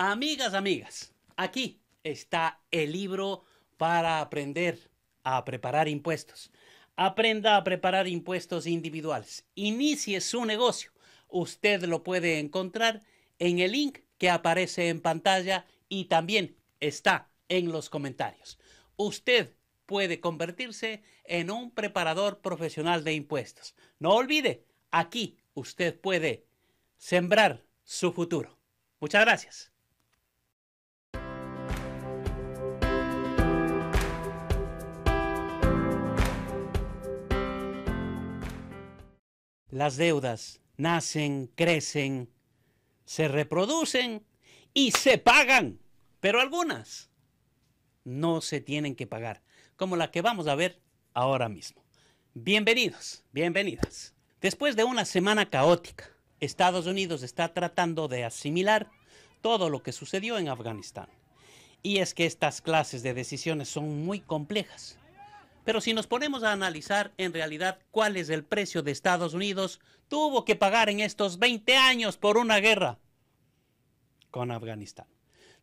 Amigas, amigas, aquí está el libro para aprender a preparar impuestos. Aprenda a preparar impuestos individuales. Inicie su negocio. Usted lo puede encontrar en el link que aparece en pantalla y también está en los comentarios. Usted puede convertirse en un preparador profesional de impuestos. No olvide, aquí usted puede sembrar su futuro. Muchas gracias. Las deudas nacen, crecen, se reproducen y se pagan, pero algunas no se tienen que pagar, como la que vamos a ver ahora mismo. Bienvenidos, bienvenidas. Después de una semana caótica, Estados Unidos está tratando de asimilar todo lo que sucedió en Afganistán. Y es que estas clases de decisiones son muy complejas pero si nos ponemos a analizar en realidad cuál es el precio de Estados Unidos, tuvo que pagar en estos 20 años por una guerra con Afganistán.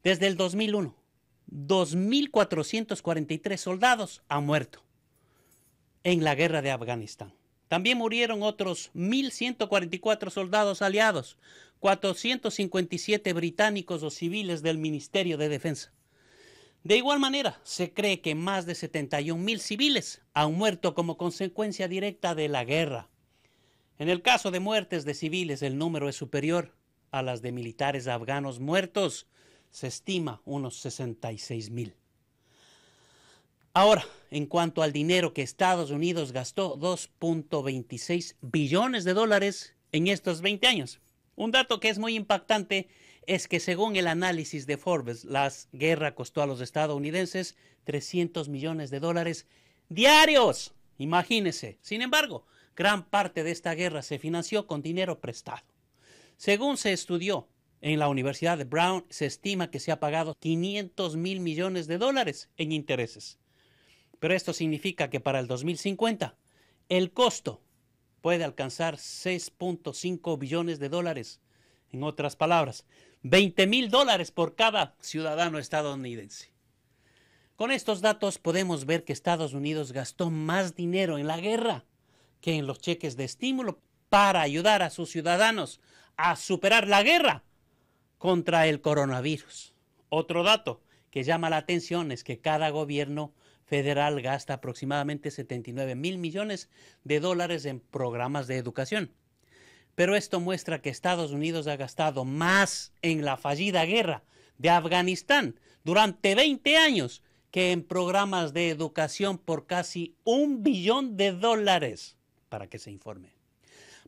Desde el 2001, 2.443 soldados han muerto en la guerra de Afganistán. También murieron otros 1.144 soldados aliados, 457 británicos o civiles del Ministerio de Defensa. De igual manera, se cree que más de mil civiles han muerto como consecuencia directa de la guerra. En el caso de muertes de civiles, el número es superior a las de militares afganos muertos. Se estima unos mil. Ahora, en cuanto al dinero que Estados Unidos gastó, 2.26 billones de dólares en estos 20 años. Un dato que es muy impactante es que según el análisis de Forbes, la guerra costó a los estadounidenses 300 millones de dólares diarios. Imagínense. Sin embargo, gran parte de esta guerra se financió con dinero prestado. Según se estudió en la Universidad de Brown, se estima que se ha pagado 500 mil millones de dólares en intereses. Pero esto significa que para el 2050 el costo puede alcanzar 6.5 billones de dólares. En otras palabras, 20 mil dólares por cada ciudadano estadounidense. Con estos datos podemos ver que Estados Unidos gastó más dinero en la guerra que en los cheques de estímulo para ayudar a sus ciudadanos a superar la guerra contra el coronavirus. Otro dato que llama la atención es que cada gobierno federal gasta aproximadamente 79 mil millones de dólares en programas de educación pero esto muestra que Estados Unidos ha gastado más en la fallida guerra de Afganistán durante 20 años que en programas de educación por casi un billón de dólares, para que se informe.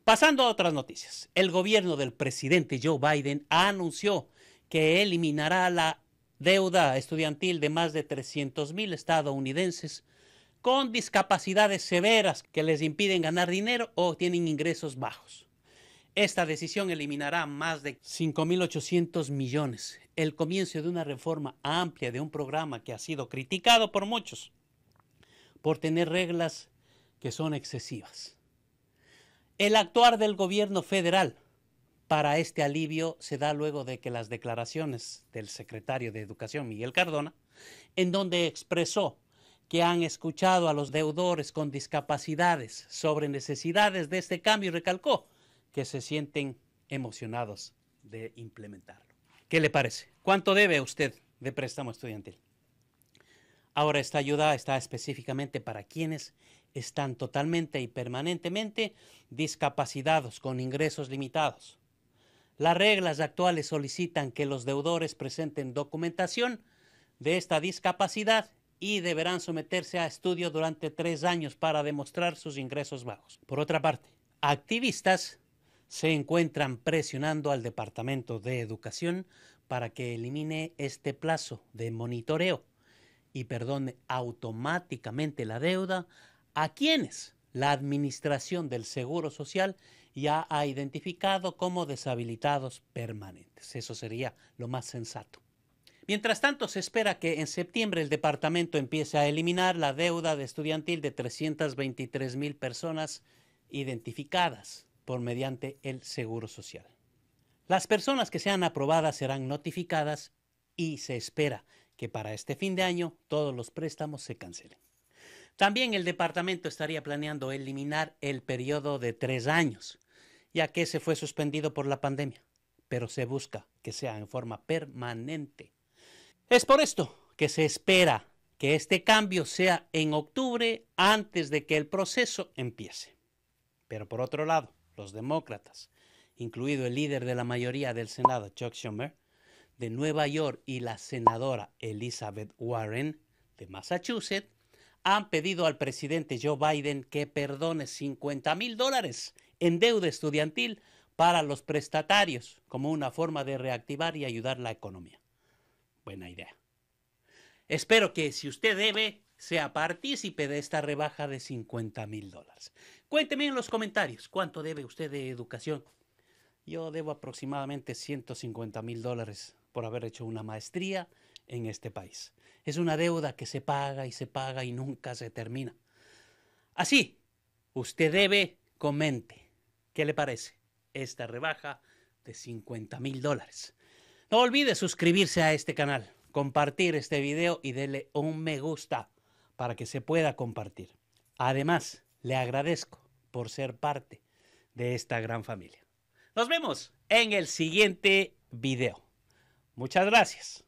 Pasando a otras noticias, el gobierno del presidente Joe Biden anunció que eliminará la deuda estudiantil de más de 300 mil estadounidenses con discapacidades severas que les impiden ganar dinero o tienen ingresos bajos. Esta decisión eliminará más de 5.800 millones, el comienzo de una reforma amplia de un programa que ha sido criticado por muchos por tener reglas que son excesivas. El actuar del gobierno federal para este alivio se da luego de que las declaraciones del secretario de Educación, Miguel Cardona, en donde expresó que han escuchado a los deudores con discapacidades sobre necesidades de este cambio y recalcó que se sienten emocionados de implementarlo. ¿Qué le parece? ¿Cuánto debe usted de préstamo estudiantil? Ahora, esta ayuda está específicamente para quienes están totalmente y permanentemente discapacitados con ingresos limitados. Las reglas actuales solicitan que los deudores presenten documentación de esta discapacidad y deberán someterse a estudio durante tres años para demostrar sus ingresos bajos. Por otra parte, activistas se encuentran presionando al Departamento de Educación para que elimine este plazo de monitoreo y perdone automáticamente la deuda a quienes la Administración del Seguro Social ya ha identificado como deshabilitados permanentes. Eso sería lo más sensato. Mientras tanto, se espera que en septiembre el departamento empiece a eliminar la deuda de estudiantil de 323 mil personas identificadas por mediante el Seguro Social. Las personas que sean aprobadas serán notificadas y se espera que para este fin de año todos los préstamos se cancelen. También el departamento estaría planeando eliminar el periodo de tres años, ya que se fue suspendido por la pandemia, pero se busca que sea en forma permanente. Es por esto que se espera que este cambio sea en octubre antes de que el proceso empiece. Pero por otro lado, los demócratas, incluido el líder de la mayoría del Senado, Chuck Schumer, de Nueva York y la senadora Elizabeth Warren de Massachusetts, han pedido al presidente Joe Biden que perdone 50 mil dólares en deuda estudiantil para los prestatarios como una forma de reactivar y ayudar la economía. Buena idea. Espero que si usted debe, sea partícipe de esta rebaja de 50 mil dólares. Cuénteme en los comentarios cuánto debe usted de educación. Yo debo aproximadamente 150 mil dólares por haber hecho una maestría en este país. Es una deuda que se paga y se paga y nunca se termina. Así, usted debe, comente, ¿qué le parece esta rebaja de 50 mil dólares? No olvide suscribirse a este canal, compartir este video y dele un me gusta para que se pueda compartir. Además, le agradezco por ser parte de esta gran familia. Nos vemos en el siguiente video. Muchas gracias.